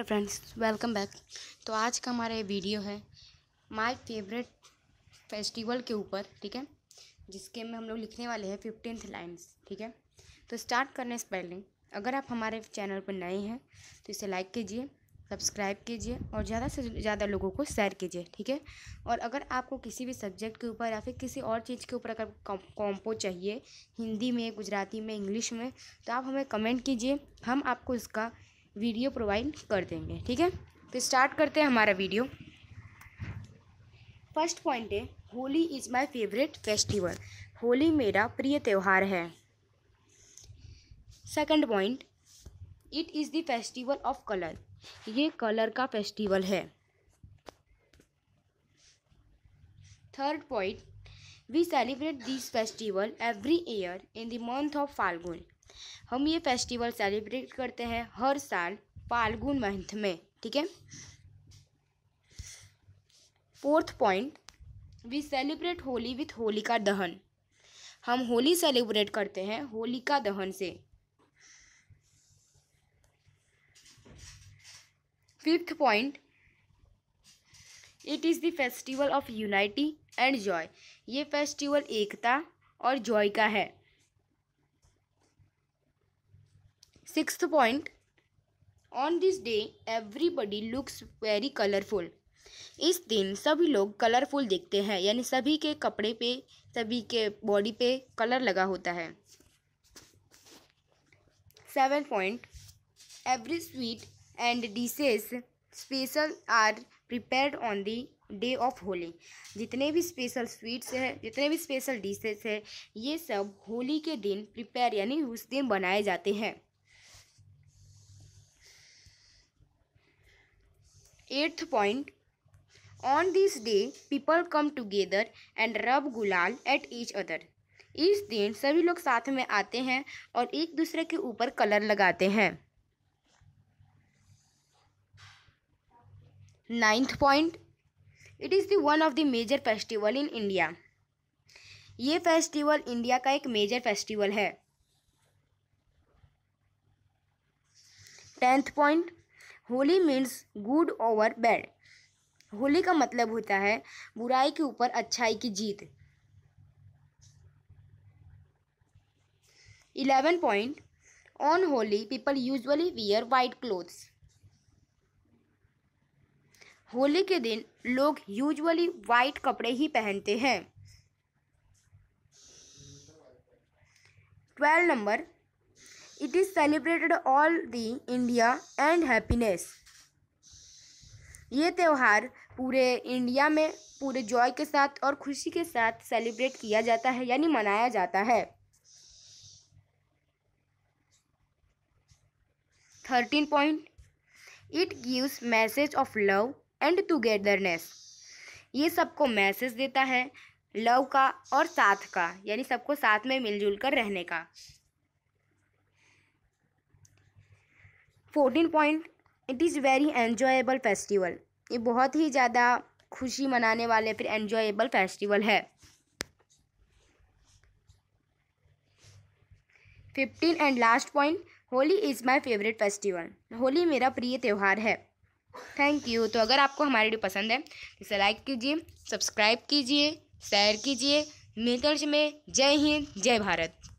Hello friends welcome back तो आज का हमारा ये वीडियो है माय फेवरेट फेस्टिवल के ऊपर ठीक है जिसके में हम लोग लिखने वाले हैं फिफ्टीनथ लाइन्स ठीक है तो स्टार्ट करने से पहले अगर आप हमारे चैनल पर नए हैं तो इसे लाइक कीजिए सब्सक्राइब कीजिए और ज़्यादा से ज़्यादा लोगों को शेयर कीजिए ठीक है और अगर आपको किसी भी सब्जेक्ट के ऊपर या फिर किसी और चीज़ के ऊपर अगर कॉम्पो चाहिए हिंदी में गुजराती में इंग्लिश में तो आप हमें कमेंट कीजिए हम आपको इसका वीडियो प्रोवाइड कर देंगे ठीक है तो स्टार्ट करते हैं हमारा वीडियो फर्स्ट पॉइंट है Holi is my favourite festival Holi मेरा प्रिय त्यौहार है second point it is the festival of colour ये कलर का फेस्टिवल है third point we celebrate this festival every year in the month of Phalgun हम ये फेस्टिवल सेलिब्रेट करते हैं हर साल फाल्गुन मंथ में ठीक है fourth point we celebrate Holi with Holika Dahan हम होली सेलिब्रेट करते हैं होलिका दहन से fifth point it is the festival of unity and joy ये फेस्टिवल एकता और जॉय का है sixth point on this day everybody looks very colourful इस दिन सभी लोग कलरफुल देखते हैं यानी सभी के कपड़े पे सभी के बॉडी पे कलर लगा होता है seven point every sweet and dishes special are prepared on the day of Holi जितने भी स्पेशल स्वीट्स हैं जितने भी स्पेशल डिशेस हैं ये सब होली के दिन प्रिपेयर यानी उस दिन बनाए जाते हैं eighth point on this day people come together and rub gulal at each other इस दिन सभी लोग साथ में आते हैं और एक दूसरे के ऊपर कलर लगाते हैं ninth point it is the one of the major festival in India ये फेस्टिवल इंडिया का एक मेजर फेस्टिवल है tenth point Holi means good over bad Holi का मतलब होता है बुराई के ऊपर अच्छाई की जीत eleven point on Holi people usually wear white clothes Holi के दिन लोग यूजली वाइट कपड़े ही पहनते हैं twelve number It is celebrated all the India and happiness. ये त्यौहार पूरे इंडिया में पूरे जॉय के साथ और खुशी के साथ सेलिब्रेट किया जाता है यानी मनाया जाता है thirteen point it gives message of love and togetherness ये सबको मैसेज देता है लव का और साथ का यानी सबको साथ में मिलजुल कर रहने का fourteen point it is very enjoyable festival ये बहुत ही ज़्यादा खुशी मनाने वाले फिर एन्जॉयबल फेस्टिवल है fifteen and last point Holi is my favourite festival Holi मेरा प्रिय त्यौहार है थैंक यू तो अगर आपको हमारी वीडियो पसंद है तो इसे लाइक कीजिए सब्सक्राइब कीजिए शेयर कीजिए मिलकर में जय हिंद जय भारत